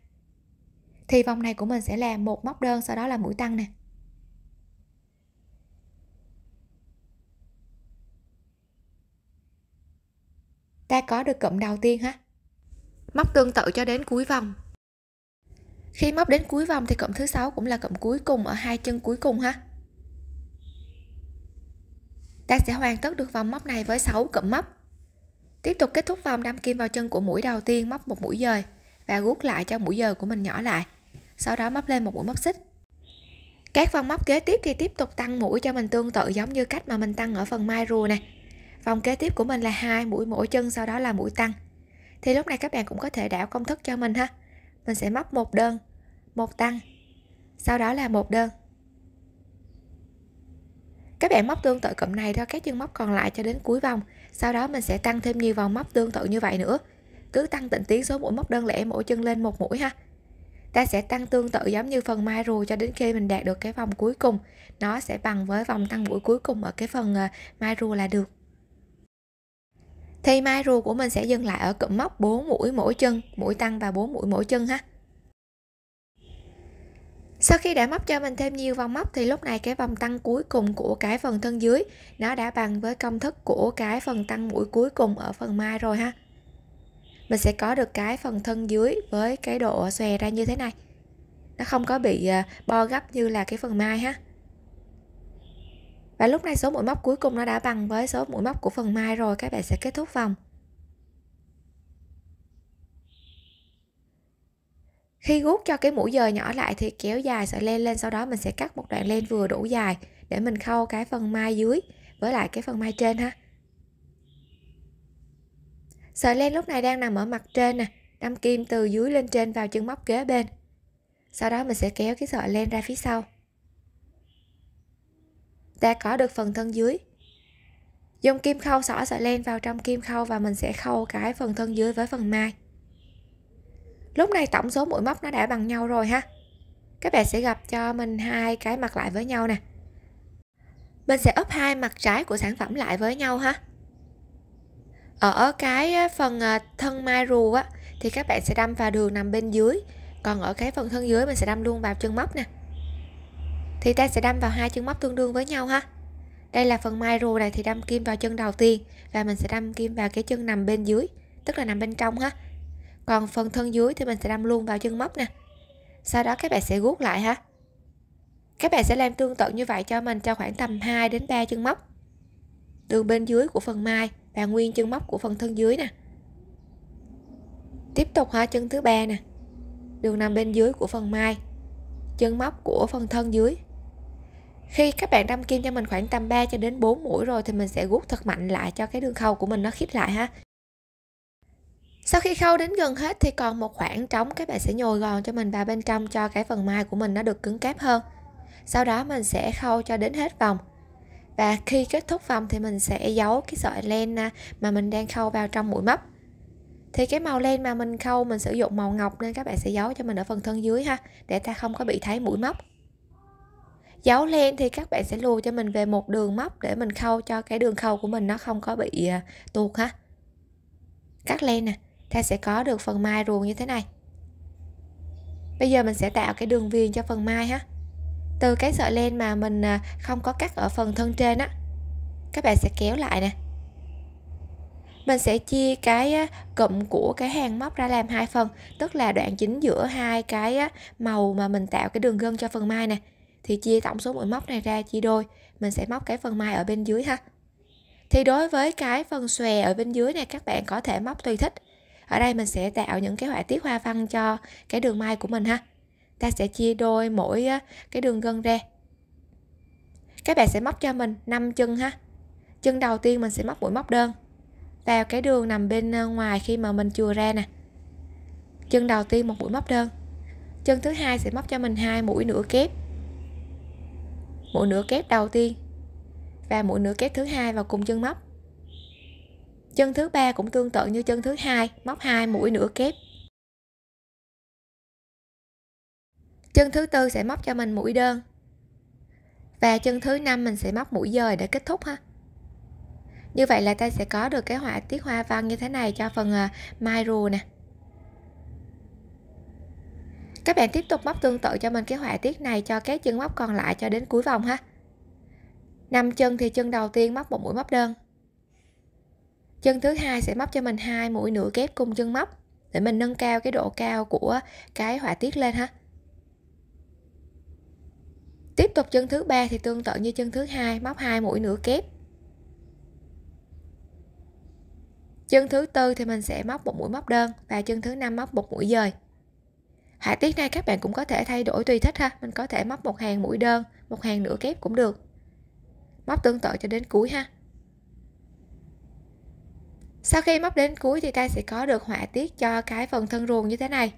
thì vòng này của mình sẽ là một móc đơn sau đó là mũi tăng nè ta có được cụm đầu tiên ha móc tương tự cho đến cuối vòng khi móc đến cuối vòng thì cụm thứ sáu cũng là cụm cuối cùng ở hai chân cuối cùng ha ta sẽ hoàn tất được vòng móc này với 6 cụm móc tiếp tục kết thúc vòng đâm kim vào chân của mũi đầu tiên móc một mũi dời và guốc lại cho mũi dời của mình nhỏ lại sau đó móc lên một mũi móc xích các vòng móc kế tiếp thì tiếp tục tăng mũi cho mình tương tự giống như cách mà mình tăng ở phần mai rùa nè vòng kế tiếp của mình là hai mũi mỗi chân sau đó là mũi tăng thì lúc này các bạn cũng có thể đảo công thức cho mình ha mình sẽ móc một đơn một tăng sau đó là một đơn các bạn móc tương tự cụm này theo các chân móc còn lại cho đến cuối vòng sau đó mình sẽ tăng thêm nhiều vòng móc tương tự như vậy nữa cứ tăng tịnh tiến số mũi móc đơn lẻ mỗi chân lên một mũi ha ta sẽ tăng tương tự giống như phần mai rùa cho đến khi mình đạt được cái vòng cuối cùng nó sẽ bằng với vòng tăng mũi cuối cùng ở cái phần ờ, mai rùa là được thì mai rùa của mình sẽ dừng lại ở cụm móc 4 mũi mỗi chân mũi tăng và 4 mũi mỗi chân ha sau khi đã móc cho mình thêm nhiều vòng móc thì lúc này cái vòng tăng cuối cùng của cái phần thân dưới nó đã bằng với công thức của cái phần tăng mũi cuối cùng ở phần mai rồi ha. Mình sẽ có được cái phần thân dưới với cái độ xòe ra như thế này. Nó không có bị à, bo gấp như là cái phần mai ha. Và lúc này số mũi móc cuối cùng nó đã bằng với số mũi móc của phần mai rồi các bạn sẽ kết thúc vòng. khi gút cho cái mũi dời nhỏ lại thì kéo dài sợi len lên sau đó mình sẽ cắt một đoạn len vừa đủ dài để mình khâu cái phần mai dưới với lại cái phần mai trên ha sợi len lúc này đang nằm ở mặt trên nè đâm kim từ dưới lên trên vào chân móc kế bên sau đó mình sẽ kéo cái sợi len ra phía sau ta có được phần thân dưới dùng kim khâu xỏ sợi len vào trong kim khâu và mình sẽ khâu cái phần thân dưới với phần mai lúc này tổng số mũi móc nó đã bằng nhau rồi ha các bạn sẽ gặp cho mình hai cái mặt lại với nhau nè mình sẽ ốp hai mặt trái của sản phẩm lại với nhau ha ở cái phần à, thân mai rù á thì các bạn sẽ đâm vào đường nằm bên dưới còn ở cái phần thân dưới mình sẽ đâm luôn vào chân móc nè thì ta sẽ đâm vào hai chân móc tương đương với nhau ha đây là phần mai rù này thì đâm kim vào chân đầu tiên và mình sẽ đâm kim vào cái chân nằm bên dưới tức là nằm bên trong ha còn phần thân dưới thì mình sẽ đâm luôn vào chân móc nè sau đó các bạn sẽ guốc lại ha các bạn sẽ làm tương tự như vậy cho mình cho khoảng tầm 2 đến 3 chân móc từ bên dưới của phần mai và nguyên chân móc của phần thân dưới nè tiếp tục ha chân thứ ba nè đường nằm bên dưới của phần mai chân móc của phần thân dưới khi các bạn đâm kim cho mình khoảng tầm 3 cho đến 4 mũi rồi thì mình sẽ gút thật mạnh lại cho cái đường khâu của mình nó khít lại ha sau khi khâu đến gần hết thì còn một khoảng trống các bạn sẽ nhồi gòn cho mình vào bên trong cho cái phần mai của mình nó được cứng cáp hơn sau đó mình sẽ khâu cho đến hết vòng và khi kết thúc vòng thì mình sẽ giấu cái sợi len à, mà mình đang khâu vào trong mũi móc thì cái màu len mà mình khâu mình sử dụng màu ngọc nên các bạn sẽ giấu cho mình ở phần thân dưới ha để ta không có bị thấy mũi móc giấu len thì các bạn sẽ lùi cho mình về một đường móc để mình khâu cho cái đường khâu của mình nó không có bị à, tuột ha cắt len nè ta sẽ có được phần mai ruồng như thế này bây giờ mình sẽ tạo cái đường viền cho phần mai ha từ cái sợi len mà mình à, không có cắt ở phần thân trên á các bạn sẽ kéo lại nè mình sẽ chia cái cụm của cái hàng móc ra làm hai phần tức là đoạn chính giữa hai cái màu mà mình tạo cái đường gân cho phần mai nè thì chia tổng số mũi móc này ra chia đôi mình sẽ móc cái phần mai ở bên dưới ha thì đối với cái phần xòe ở bên dưới này các bạn có thể móc tùy thích ở đây mình sẽ tạo những cái họa tiết hoa văn cho cái đường may của mình ha ta sẽ chia đôi mỗi cái đường gân ra các bạn sẽ móc cho mình 5 chân ha chân đầu tiên mình sẽ móc mũi móc đơn vào cái đường nằm bên ờ, ngoài khi mà mình chừa ra nè chân đầu tiên một mũi móc đơn chân thứ hai sẽ móc cho mình hai mũi nửa kép mũi nửa kép đầu tiên và mũi nửa kép thứ hai vào cùng chân móc chân thứ ba cũng tương tự như chân thứ hai móc hai mũi nửa kép chân thứ tư sẽ móc cho mình mũi đơn và chân thứ năm mình sẽ móc mũi dời để kết thúc ha như vậy là ta sẽ có được cái họa tiết hoa văn như thế này cho phần ờ, mai rùa nè các bạn tiếp tục móc tương tự cho mình cái họa tiết này cho các chân móc còn lại cho đến cuối vòng ha năm chân thì chân đầu tiên móc một mũi móc đơn chân thứ hai sẽ móc cho mình hai mũi nửa kép cùng chân móc để mình nâng cao cái độ cao của cái họa tiết lên ha tiếp tục chân thứ ba thì tương tự như chân thứ hai móc hai mũi nửa kép chân thứ tư thì mình sẽ móc một mũi móc đơn và chân thứ năm móc một mũi dời họa tiết này các bạn cũng có thể thay đổi tùy thích ha mình có thể móc một hàng mũi đơn một hàng nửa kép cũng được móc tương tự cho đến cuối ha sau khi móc đến cuối thì ta sẽ có được họa tiết cho cái phần thân ruồng như thế này.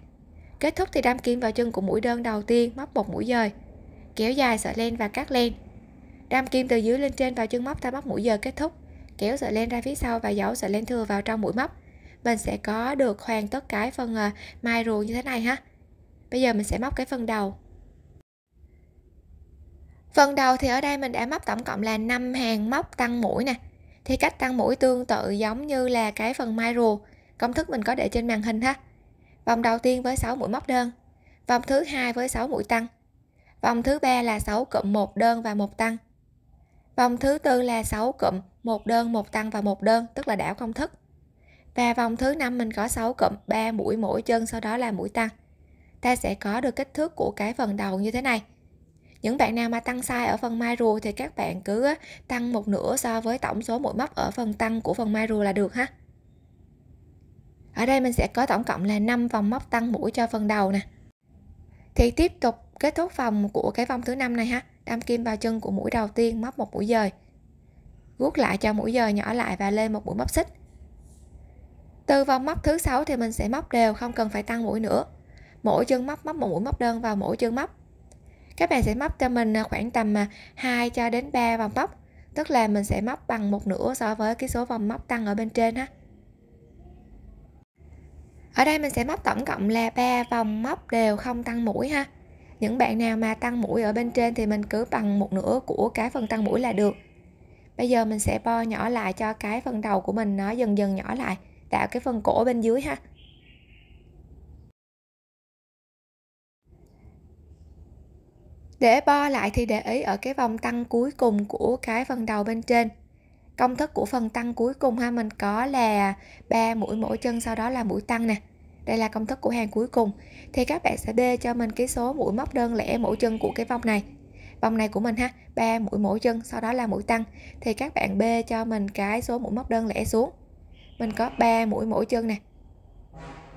Kết thúc thì đâm kim vào chân của mũi đơn đầu tiên, móc một mũi dời, kéo dài sợi len và cắt len. Đâm kim từ dưới lên trên vào chân móc ta móc mũi dời kết thúc, kéo sợi len ra phía sau và giấu sợi len thừa vào trong mũi móc. Mình sẽ có được hoàn tất cái phần ờ, mai ruồng như thế này ha. Bây giờ mình sẽ móc cái phần đầu. Phần đầu thì ở đây mình đã móc tổng cộng là 5 hàng móc tăng mũi nè thì cách tăng mũi tương tự giống như là cái phần mai rùa công thức mình có để trên màn hình ha vòng đầu tiên với 6 mũi móc đơn vòng thứ hai với 6 mũi tăng vòng thứ ba là 6 cụm một đơn và một tăng vòng thứ tư là 6 cụm một đơn một tăng và một đơn tức là đảo công thức và vòng thứ năm mình có 6 cụm 3 mũi mỗi chân sau đó là mũi tăng ta sẽ có được kích thước của cái phần đầu như thế này những bạn nào mà tăng sai ở phần mai rùa thì các bạn cứ tăng một nửa so với tổng số mũi móc ở phần tăng của phần mai rùa là được ha ở đây mình sẽ có tổng cộng là 5 vòng móc tăng mũi cho phần đầu nè thì tiếp tục kết thúc vòng của cái vòng thứ năm này ha đâm kim vào chân của mũi đầu tiên móc một mũi dời guốc lại cho mũi dời nhỏ lại và lên một mũi móc xích từ vòng móc thứ sáu thì mình sẽ móc đều không cần phải tăng mũi nữa mỗi chân móc móc một mũi móc đơn vào mỗi chân móc các bạn sẽ móc cho mình à, khoảng tầm 2 à, cho đến 3 vòng móc tức là mình sẽ móc bằng một nửa so với cái số vòng móc tăng ở bên trên ha ở đây mình sẽ móc tổng cộng là 3 vòng móc đều không tăng mũi ha những bạn nào mà tăng mũi ở bên trên thì mình cứ bằng một nửa của cái phần tăng mũi là được bây giờ mình sẽ bo nhỏ lại cho cái phần đầu của mình nó dần dần nhỏ lại tạo cái phần cổ bên dưới ha Để bo lại thì để ý ở cái vòng tăng cuối cùng của cái phần đầu bên trên. Công thức của phần tăng cuối cùng ha mình có là 3 mũi mỗi chân sau đó là mũi tăng nè. Đây là công thức của hàng cuối cùng. Thì các bạn sẽ đê cho mình cái số mũi móc đơn lẻ mỗi chân của cái vòng này. Vòng này của mình ha, 3 mũi mỗi chân sau đó là mũi tăng. Thì các bạn bê cho mình cái số mũi móc đơn lẻ xuống. Mình có 3 mũi mỗi chân nè.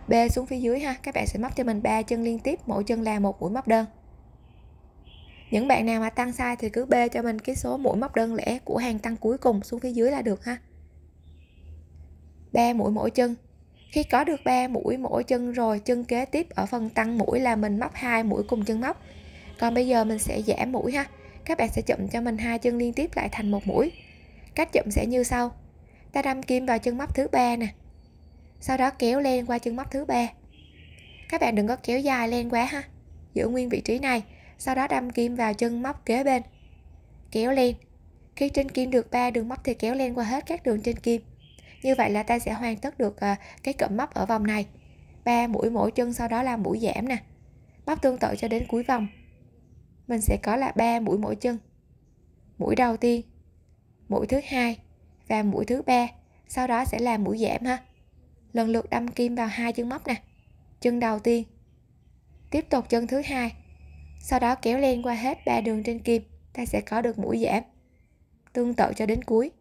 bê xuống phía dưới ha, các bạn sẽ móc cho mình 3 chân liên tiếp, mỗi chân là một mũi móc đơn những bạn nào mà tăng sai thì cứ bê cho mình cái số mũi móc đơn lẻ của hàng tăng cuối cùng xuống phía dưới là được ha Ba mũi mỗi chân khi có được 3 mũi mỗi chân rồi chân kế tiếp ở phần tăng mũi là mình móc hai mũi cùng chân móc còn bây giờ mình sẽ giảm mũi ha các bạn sẽ chụm cho mình hai chân liên tiếp lại thành một mũi cách chụm sẽ như sau ta đâm kim vào chân móc thứ ba nè sau đó kéo len qua chân móc thứ ba các bạn đừng có kéo dài len quá ha giữ nguyên vị trí này sau đó đâm kim vào chân móc kế bên kéo lên khi trên kim được ba đường móc thì kéo lên qua hết các đường trên kim như vậy là ta sẽ hoàn tất được ờ, cái cụm móc ở vòng này ba mũi mỗi chân sau đó là mũi giảm nè móc tương tự cho đến cuối vòng mình sẽ có là ba mũi mỗi chân mũi đầu tiên mũi thứ hai và mũi thứ ba sau đó sẽ là mũi giảm ha lần lượt đâm kim vào hai chân móc nè chân đầu tiên tiếp tục chân thứ hai sau đó kéo len qua hết ba đường trên kim ta sẽ có được mũi giảm tương tự cho đến cuối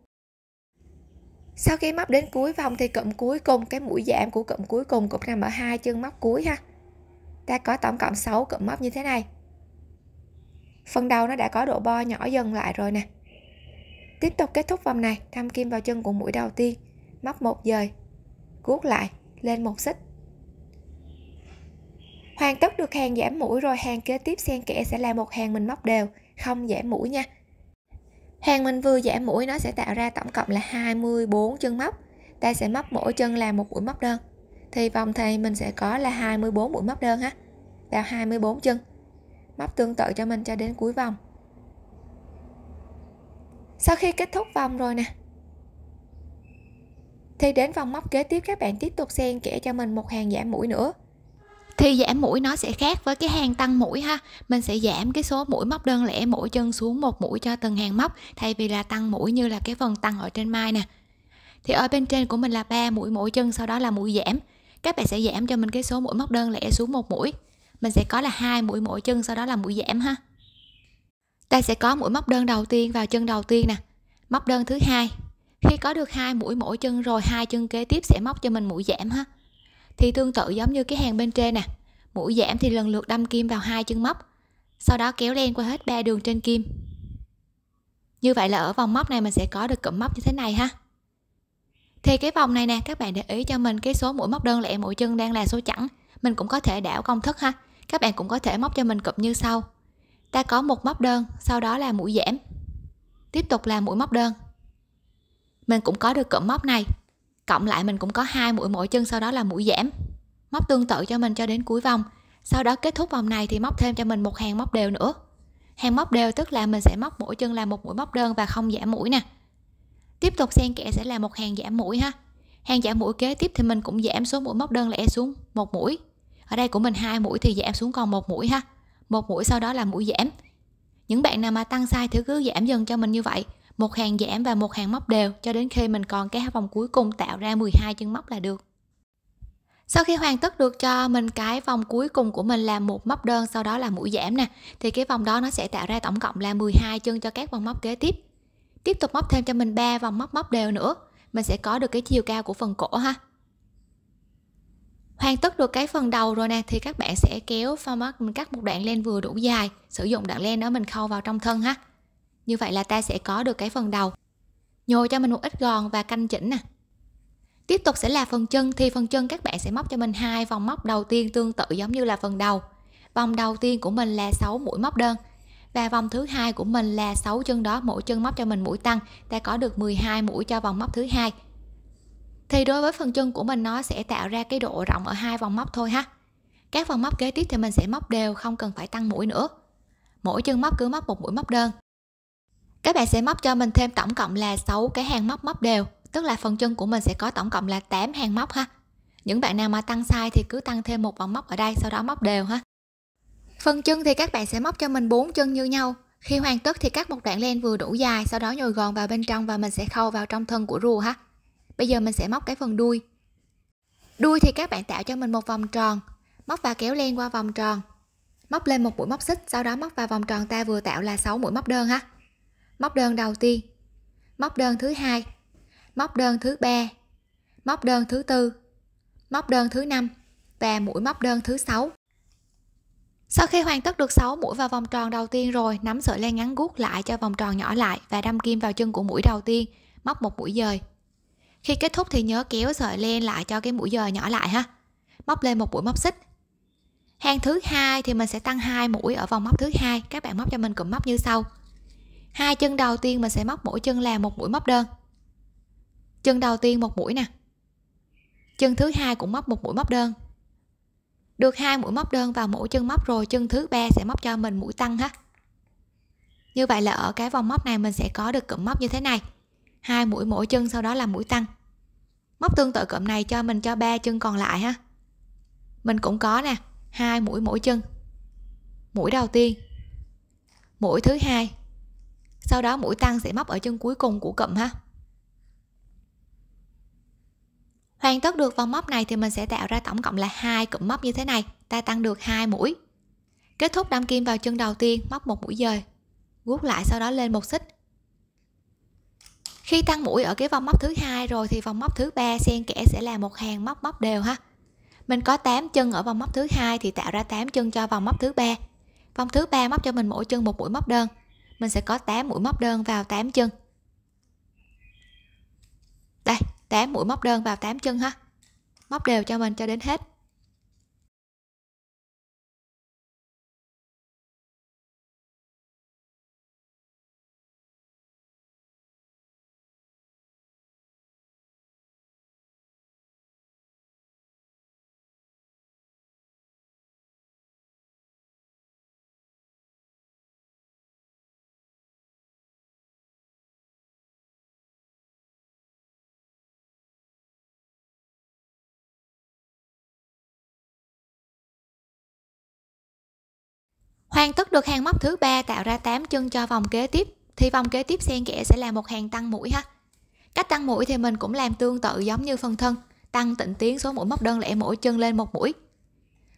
sau khi móc đến cuối vòng thì cụm cuối cùng cái mũi giảm của cụm cuối cùng cũng nằm ở hai chân móc cuối ha ta có tổng cộng 6 cụm móc như thế này phần đầu nó đã có độ bo nhỏ dần lại rồi nè tiếp tục kết thúc vòng này thăm kim vào chân của mũi đầu tiên móc một dời cuốc lại lên một xích hoàn tất được hàng giảm mũi rồi hàng kế tiếp xen kẽ sẽ là một hàng mình móc đều không giảm mũi nha hàng mình vừa giảm mũi nó sẽ tạo ra tổng cộng là 24 chân móc ta sẽ móc mỗi chân là một mũi móc đơn thì vòng thầy mình sẽ có là 24 mũi móc đơn ha vào 24 chân móc tương tự cho mình cho đến cuối vòng sau khi kết thúc vòng rồi nè thì đến vòng móc kế tiếp các bạn tiếp tục xen kẽ cho mình một hàng giảm mũi nữa thì giảm mũi nó sẽ khác với cái hàng tăng mũi ha mình sẽ giảm cái số mũi móc đơn lẻ mỗi chân xuống một mũi cho từng hàng móc thay vì là tăng mũi như là cái phần tăng ở trên mai nè thì ở bên trên của mình là ba mũi mỗi chân sau đó là mũi giảm các bạn sẽ giảm cho mình cái số mũi móc đơn lẻ xuống một mũi mình sẽ có là hai mũi mỗi chân sau đó là mũi giảm ha ta sẽ có mũi móc đơn đầu tiên vào chân đầu tiên nè móc đơn thứ hai khi có được hai mũi mỗi chân rồi hai chân kế tiếp sẽ móc cho mình mũi giảm ha thì tương tự giống như cái hàng bên trên nè mũi giảm thì lần lượt đâm kim vào hai chân móc sau đó kéo len qua hết ba đường trên kim như vậy là ở vòng móc này mình sẽ có được cụm móc như thế này ha thì cái vòng này nè các bạn để ý cho mình cái số mũi móc đơn lẻ mỗi chân đang là số chẵn mình cũng có thể đảo công thức ha các bạn cũng có thể móc cho mình cụm như sau ta có một móc đơn sau đó là mũi giảm tiếp tục là mũi móc đơn mình cũng có được cụm móc này cộng lại mình cũng có hai mũi mỗi chân sau đó là mũi giảm móc tương tự cho mình cho đến cuối vòng sau đó kết thúc vòng này thì móc thêm cho mình một hàng móc đều nữa hàng móc đều tức là mình sẽ móc mỗi chân là một mũi móc đơn và không giảm mũi nè tiếp tục xen kẽ sẽ là một hàng giảm mũi ha hàng giảm mũi kế tiếp thì mình cũng giảm số mũi móc đơn lẻ xuống một mũi ở đây của mình hai mũi thì giảm xuống còn một mũi ha một mũi sau đó là mũi giảm những bạn nào mà tăng sai thì cứ giảm dần cho mình như vậy một hàng giảm và một hàng móc đều cho đến khi mình còn cái vòng cuối cùng tạo ra 12 chân móc là được sau khi hoàn tất được cho mình cái vòng cuối cùng của mình là một móc đơn sau đó là mũi giảm nè thì cái vòng đó nó sẽ tạo ra tổng cộng là 12 chân cho các vòng móc kế tiếp tiếp tục móc thêm cho mình 3 vòng móc móc đều nữa mình sẽ có được cái chiều cao của phần cổ ha hoàn tất được cái phần đầu rồi nè thì các bạn sẽ kéo format mình cắt một đoạn len vừa đủ dài sử dụng đoạn len đó mình khâu vào trong thân ha như vậy là ta sẽ có được cái phần đầu. Nhồi cho mình một ít gòn và canh chỉnh nè. Tiếp tục sẽ là phần chân thì phần chân các bạn sẽ móc cho mình hai vòng móc đầu tiên tương tự giống như là phần đầu. Vòng đầu tiên của mình là 6 mũi móc đơn và vòng thứ hai của mình là 6 chân đó mỗi chân móc cho mình mũi tăng ta có được 12 mũi cho vòng móc thứ hai thì đối với phần chân của mình nó sẽ tạo ra cái độ rộng ở hai vòng móc thôi ha các vòng móc kế tiếp thì mình sẽ móc đều không cần phải tăng mũi nữa mỗi chân móc cứ móc một mũi móc đơn các bạn sẽ móc cho mình thêm tổng cộng là 6 cái hàng móc móc đều tức là phần chân của mình sẽ có tổng cộng là 8 hàng móc ha những bạn nào mà tăng sai thì cứ tăng thêm một vòng móc ở đây sau đó móc đều ha phần chân thì các bạn sẽ móc cho mình bốn chân như nhau khi hoàn tất thì cắt một đoạn len vừa đủ dài sau đó nhồi gòn vào bên trong và mình sẽ khâu vào trong thân của rùa ha bây giờ mình sẽ móc cái phần đuôi đuôi thì các bạn tạo cho mình một vòng tròn móc và kéo len qua vòng tròn móc lên một mũi móc xích sau đó móc vào vòng tròn ta vừa tạo là 6 mũi móc đơn ha móc đơn đầu tiên móc đơn thứ hai móc đơn thứ ba móc đơn thứ tư móc đơn thứ năm và mũi móc đơn thứ sáu sau khi hoàn tất được 6 mũi vào vòng tròn đầu tiên rồi nắm sợi len ngắn gút lại cho vòng tròn nhỏ lại và đâm kim vào chân của mũi đầu tiên móc một mũi dời khi kết thúc thì nhớ kéo sợi len lại cho cái mũi dời nhỏ lại ha móc lên một mũi móc xích hàng thứ hai thì mình sẽ tăng hai mũi ở vòng móc thứ hai các bạn móc cho mình cụm móc như sau hai chân đầu tiên mình sẽ móc mỗi chân là một mũi móc đơn chân đầu tiên một mũi nè chân thứ hai cũng móc một mũi móc đơn được hai mũi móc đơn vào mỗi chân móc rồi chân thứ ba sẽ móc cho mình mũi tăng ha như vậy là ở cái vòng móc này mình sẽ có được cụm móc như thế này hai mũi mỗi chân sau đó là mũi tăng móc tương tự cụm này cho mình cho ba chân còn lại ha mình cũng có nè hai mũi mỗi chân mũi đầu tiên mũi thứ hai sau đó mũi tăng sẽ móc ở chân cuối cùng của cụm ha hoàn tất được vòng móc này thì mình sẽ tạo ra tổng cộng là hai cụm móc như thế này ta tăng được hai mũi kết thúc đâm kim vào chân đầu tiên móc một mũi dời guốc lại sau đó lên một xích khi tăng mũi ở cái vòng móc thứ hai rồi thì vòng móc thứ ba xen kẽ sẽ là một hàng móc móc đều ha mình có 8 chân ở vòng móc thứ hai thì tạo ra 8 chân cho vòng móc thứ ba vòng thứ ba móc cho mình mỗi chân một mũi móc đơn mình sẽ có 8 mũi móc đơn vào 8 chân đây 8 mũi móc đơn vào 8 chân ha móc đều cho mình cho đến hết Hoàn tất được hàng móc thứ ba tạo ra 8 chân cho vòng kế tiếp thì vòng kế tiếp xen kẽ sẽ là một hàng tăng mũi ha. Cách tăng mũi thì mình cũng làm tương tự giống như phần thân, tăng tịnh tiến số mũi móc đơn lẻ mỗi chân lên một mũi.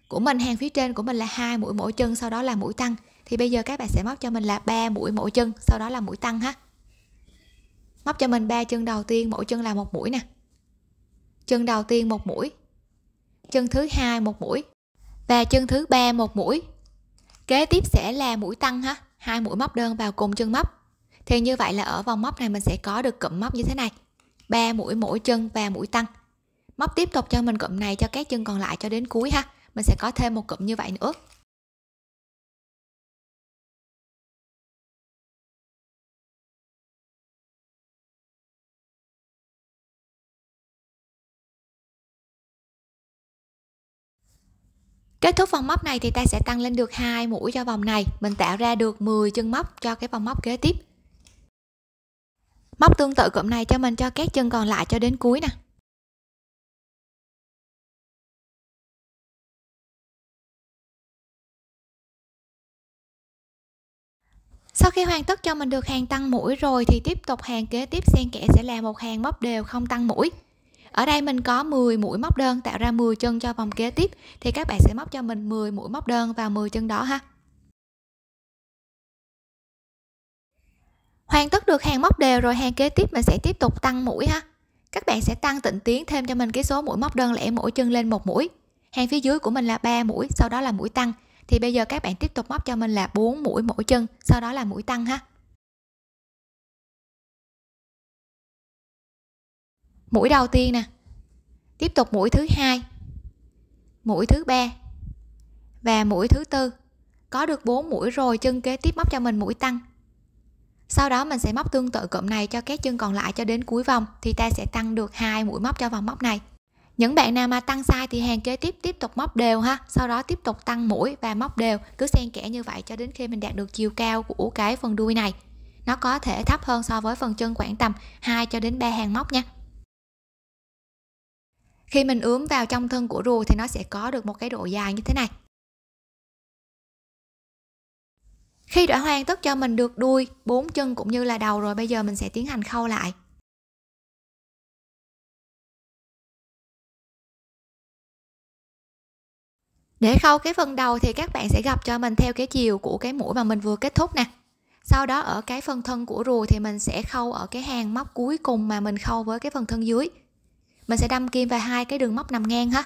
Của mình hàng phía trên của mình là hai mũi mỗi chân sau đó là mũi tăng thì bây giờ các bạn sẽ móc cho mình là ba mũi mỗi chân sau đó là mũi tăng ha. Móc cho mình ba chân đầu tiên mỗi chân là một mũi nè. Chân đầu tiên một mũi. Chân thứ hai một mũi. Và chân thứ ba một mũi kế tiếp sẽ là mũi tăng ha hai mũi móc đơn vào cùng chân móc thì như vậy là ở vòng móc này mình sẽ có được cụm móc như thế này ba mũi mỗi chân và mũi tăng móc tiếp tục cho mình cụm này cho các chân còn lại cho đến cuối ha mình sẽ có thêm một cụm như vậy nữa Kết thúc vòng móc này thì ta sẽ tăng lên được hai mũi cho vòng này, mình tạo ra được 10 chân móc cho cái vòng móc kế tiếp. Móc tương tự cụm này cho mình cho các chân còn lại cho đến cuối nè. Sau khi hoàn tất cho mình được hàng tăng mũi rồi thì tiếp tục hàng kế tiếp xen kẽ sẽ là một hàng móc đều không tăng mũi ở đây mình có 10 mũi móc đơn tạo ra 10 chân cho vòng kế tiếp thì các bạn sẽ móc cho mình 10 mũi móc đơn vào 10 chân đó ha hoàn tất được hàng móc đều rồi hàng kế tiếp mình sẽ tiếp tục tăng mũi ha các bạn sẽ tăng tịnh tiến thêm cho mình cái số mũi móc đơn lẻ mỗi chân lên một mũi hàng phía dưới của mình là 3 mũi sau đó là mũi tăng thì bây giờ các bạn tiếp tục móc cho mình là 4 mũi mỗi chân sau đó là mũi tăng ha mũi đầu tiên nè tiếp tục mũi thứ hai mũi thứ ba và mũi thứ tư có được 4 mũi rồi chân kế tiếp móc cho mình mũi tăng sau đó mình sẽ móc tương tự cụm này cho các chân còn lại cho đến cuối vòng thì ta sẽ tăng được hai mũi móc cho vòng móc này những bạn nào mà tăng sai thì hàng kế tiếp tiếp tục móc đều ha sau đó tiếp tục tăng mũi và móc đều cứ xen kẽ như vậy cho đến khi mình đạt được chiều cao của cái phần đuôi này nó có thể thấp hơn so với phần chân khoảng tầm 2 cho đến 3 hàng móc nha khi mình ướm vào trong thân của rùa thì nó sẽ có được một cái độ dài như thế này khi đã hoàn tất cho mình được đuôi bốn chân cũng như là đầu rồi bây giờ mình sẽ tiến hành khâu lại để khâu cái phần đầu thì các bạn sẽ gặp cho mình theo cái chiều của cái mũi mà mình vừa kết thúc nè sau đó ở cái phần thân của rùa thì mình sẽ khâu ở cái hàng móc cuối cùng mà mình khâu với cái phần thân dưới mình sẽ đâm kim vào hai cái đường móc nằm ngang ha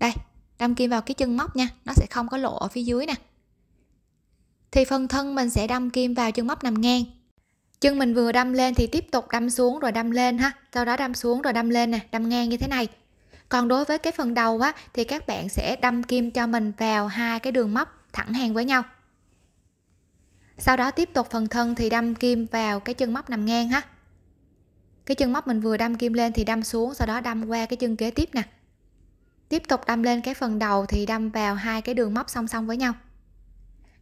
đây đâm kim vào cái chân móc nha nó sẽ không có lộ ở phía dưới nè thì phần thân mình sẽ đâm kim vào chân móc nằm ngang chân mình vừa đâm lên thì tiếp tục đâm xuống rồi đâm lên ha sau đó đâm xuống rồi đâm lên nè đâm ngang như thế này còn đối với cái phần đầu á thì các bạn sẽ đâm kim cho mình vào hai cái đường móc thẳng hàng với nhau sau đó tiếp tục phần thân thì đâm kim vào cái chân móc nằm ngang ha cái chân móc mình vừa đâm kim lên thì đâm xuống sau đó đâm qua cái chân kế tiếp nè tiếp tục đâm lên cái phần đầu thì đâm vào hai cái đường móc song song với nhau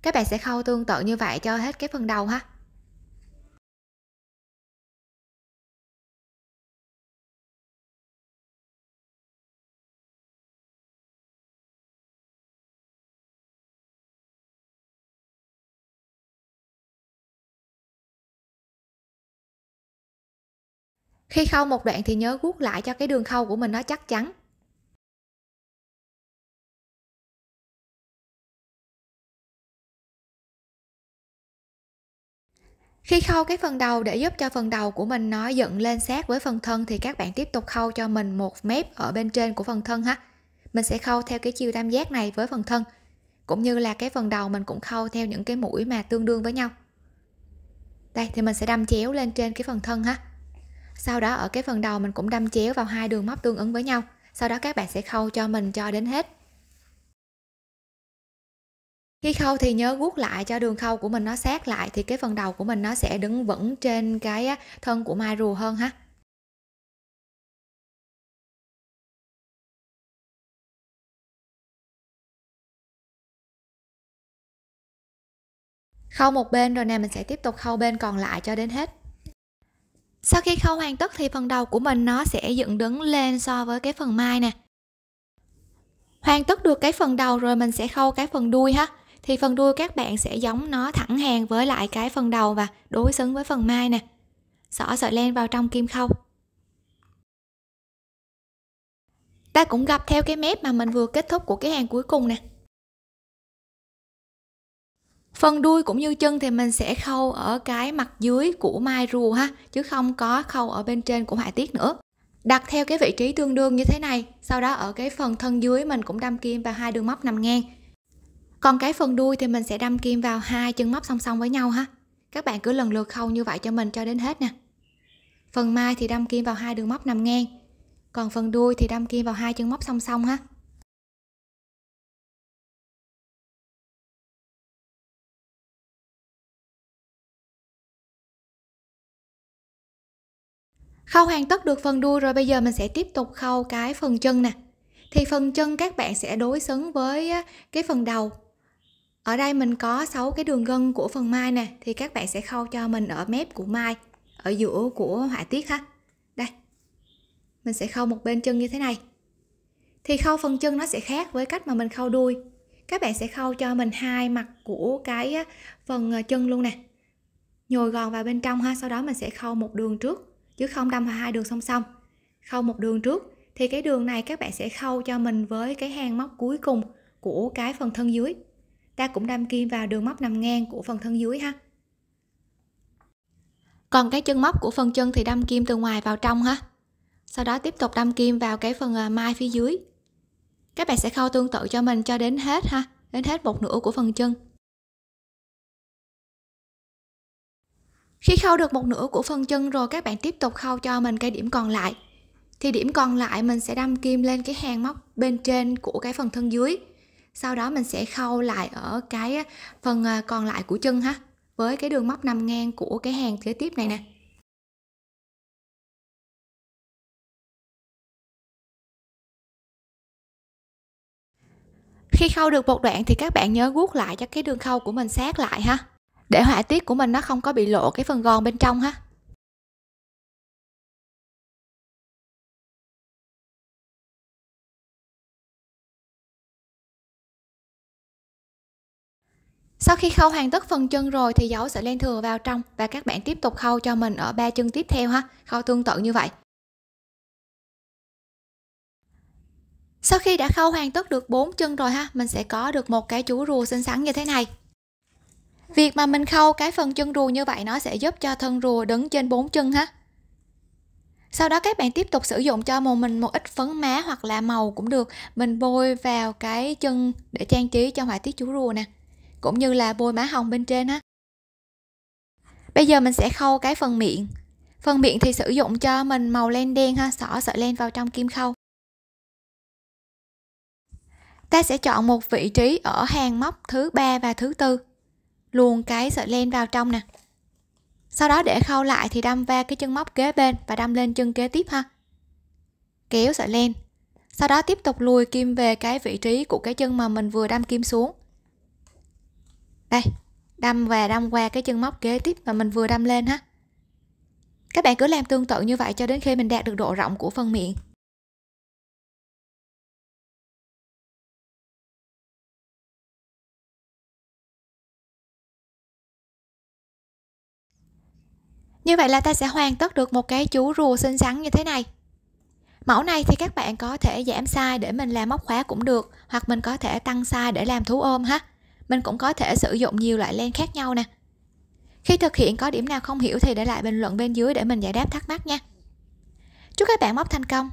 các bạn sẽ khâu tương tự như vậy cho hết cái phần đầu ha khi khâu một đoạn thì nhớ guốc lại cho cái đường khâu của mình nó chắc chắn khi khâu cái phần đầu để giúp cho phần đầu của mình nó dựng lên sát với phần thân thì các bạn tiếp tục khâu cho mình một mép ở bên trên của phần thân ha mình sẽ khâu theo cái chiều tam giác này với phần thân cũng như là cái phần đầu mình cũng khâu theo những cái mũi mà tương đương với nhau đây thì mình sẽ đâm chéo lên trên cái phần thân ha sau đó ở cái phần đầu mình cũng đâm chéo vào hai đường móc tương ứng với nhau sau đó các bạn sẽ khâu cho mình cho đến hết khi khâu thì nhớ guốc lại cho đường khâu của mình nó sát lại thì cái phần đầu của mình nó sẽ đứng vững trên cái thân của mai rùa hơn ha khâu một bên rồi nè mình sẽ tiếp tục khâu bên còn lại cho đến hết sau khi khâu hoàn tất thì phần đầu của mình nó sẽ dựng đứng lên so với cái phần mai nè hoàn tất được cái phần đầu rồi mình sẽ khâu cái phần đuôi ha thì phần đuôi các bạn sẽ giống nó thẳng hàng với lại cái phần đầu và đối xứng với phần mai nè xỏ sợi len vào trong kim khâu ta cũng gặp theo cái mép mà mình vừa kết thúc của cái hàng cuối cùng nè phần đuôi cũng như chân thì mình sẽ khâu ở cái mặt dưới của mai rùa ha chứ không có khâu ở bên trên của họa tiết nữa đặt theo cái vị trí tương đương như thế này sau đó ở cái phần thân dưới mình cũng đâm kim vào hai đường móc nằm ngang còn cái phần đuôi thì mình sẽ đâm kim vào hai chân móc song song với nhau ha các bạn cứ lần lượt khâu như vậy cho mình cho đến hết nè phần mai thì đâm kim vào hai đường móc nằm ngang còn phần đuôi thì đâm kim vào hai chân móc song song ha khâu hoàn tất được phần đuôi rồi bây giờ mình sẽ tiếp tục khâu cái phần chân nè thì phần chân các bạn sẽ đối xứng với cái phần đầu ở đây mình có 6 cái đường gân của phần mai nè thì các bạn sẽ khâu cho mình ở mép của mai ở giữa của họa tiết ha đây mình sẽ khâu một bên chân như thế này thì khâu phần chân nó sẽ khác với cách mà mình khâu đuôi các bạn sẽ khâu cho mình hai mặt của cái phần ờ, chân luôn nè nhồi gòn vào bên trong ha sau đó mình sẽ khâu một đường trước chứ không đâm vào hai đường song song khâu một đường trước thì cái đường này các bạn sẽ khâu cho mình với cái hàng móc cuối cùng của cái phần thân dưới ta cũng đâm kim vào đường móc nằm ngang của phần thân dưới ha còn cái chân móc của phần chân thì đâm kim từ ngoài vào trong ha sau đó tiếp tục đâm kim vào cái phần à, mai phía dưới các bạn sẽ khâu tương tự cho mình cho đến hết ha đến hết một nửa của phần chân Khi khâu được một nửa của phần chân rồi các bạn tiếp tục khâu cho mình cái điểm còn lại. Thì điểm còn lại mình sẽ đâm kim lên cái hàng móc bên trên của cái phần thân dưới. Sau đó mình sẽ khâu lại ở cái phần à, còn lại của chân ha với cái đường móc nằm ngang của cái hàng kế tiếp này nè. Khi khâu được một đoạn thì các bạn nhớ guốc lại cho cái đường khâu của mình sát lại ha để họa tiết của mình nó không có bị lộ cái phần gòn bên trong ha Sau khi khâu hoàn tất phần chân rồi thì dấu sẽ len thừa vào trong và các bạn tiếp tục khâu cho mình ở ba chân tiếp theo ha, khâu tương tự như vậy. Sau khi đã khâu hoàn tất được bốn chân rồi ha, mình sẽ có được một cái chú rùa xinh xắn như thế này. Việc mà mình khâu cái phần chân rùa như vậy nó sẽ giúp cho thân rùa đứng trên bốn chân ha. Sau đó các bạn tiếp tục sử dụng cho một mình một ít phấn má hoặc là màu cũng được. Mình bôi vào cái chân để trang trí cho họa tiết chú rùa nè. Cũng như là bôi má hồng bên trên ha. Bây giờ mình sẽ khâu cái phần miệng. Phần miệng thì sử dụng cho mình màu len đen ha, xỏ sợi len vào trong kim khâu. Ta sẽ chọn một vị trí ở hàng móc thứ ba và thứ tư luôn cái sợi len vào trong nè sau đó để khâu lại thì đâm va cái chân móc kế bên và đâm lên chân kế tiếp ha kéo sợi len sau đó tiếp tục lùi kim về cái vị trí của cái chân mà mình vừa đâm kim xuống đây đâm và đâm qua cái chân móc kế tiếp mà mình vừa đâm lên ha các bạn cứ làm tương tự như vậy cho đến khi mình đạt được độ rộng của phần miệng Như vậy là ta sẽ hoàn tất được một cái chú rùa xinh xắn như thế này. Mẫu này thì các bạn có thể giảm size để mình làm móc khóa cũng được, hoặc mình có thể tăng size để làm thú ôm ha. Mình cũng có thể sử dụng nhiều loại len khác nhau nè. Khi thực hiện có điểm nào không hiểu thì để lại bình luận bên dưới để mình giải đáp thắc mắc nha. Chúc các bạn móc thành công!